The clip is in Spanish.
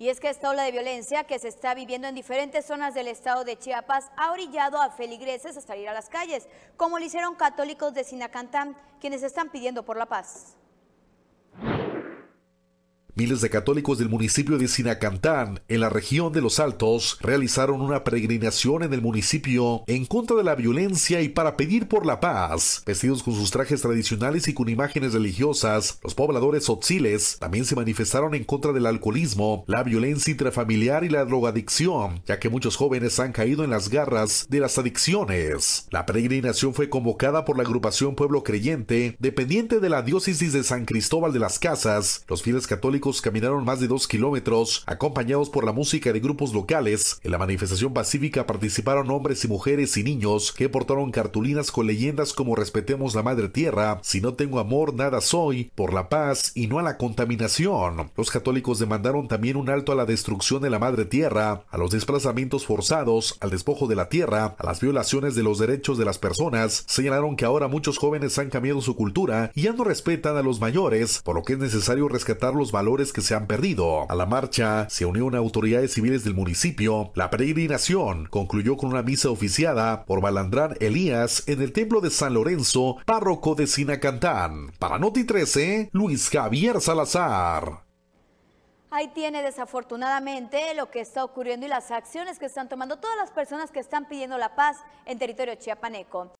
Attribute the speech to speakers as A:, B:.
A: Y es que esta ola de violencia que se está viviendo en diferentes zonas del estado de Chiapas ha orillado a feligreses a salir a las calles, como lo hicieron católicos de Sinacantán, quienes están pidiendo por la paz.
B: Miles de católicos del municipio de Sinacantán, en la región de Los Altos, realizaron una peregrinación en el municipio en contra de la violencia y para pedir por la paz. Vestidos con sus trajes tradicionales y con imágenes religiosas, los pobladores otziles también se manifestaron en contra del alcoholismo, la violencia intrafamiliar y la drogadicción, ya que muchos jóvenes han caído en las garras de las adicciones. La peregrinación fue convocada por la agrupación Pueblo Creyente, dependiente de la diócesis de San Cristóbal de las Casas. Los fieles católicos caminaron más de dos kilómetros, acompañados por la música de grupos locales. En la manifestación pacífica participaron hombres y mujeres y niños que portaron cartulinas con leyendas como Respetemos la Madre Tierra, Si no tengo amor, nada soy, por la paz y no a la contaminación. Los católicos demandaron también un alto a la destrucción de la Madre Tierra, a los desplazamientos forzados, al despojo de la tierra, a las violaciones de los derechos de las personas. Señalaron que ahora muchos jóvenes han cambiado su cultura y ya no respetan a los mayores, por lo que es necesario rescatar los valores que se han perdido. A la marcha se unió unieron autoridades civiles del municipio. La peregrinación concluyó con una misa oficiada por Balandrán Elías en el templo de San Lorenzo, párroco de Sinacantán. Para Noti 13, Luis Javier Salazar.
A: Ahí tiene desafortunadamente lo que está ocurriendo y las acciones que están tomando todas las personas que están pidiendo la paz en territorio chiapaneco.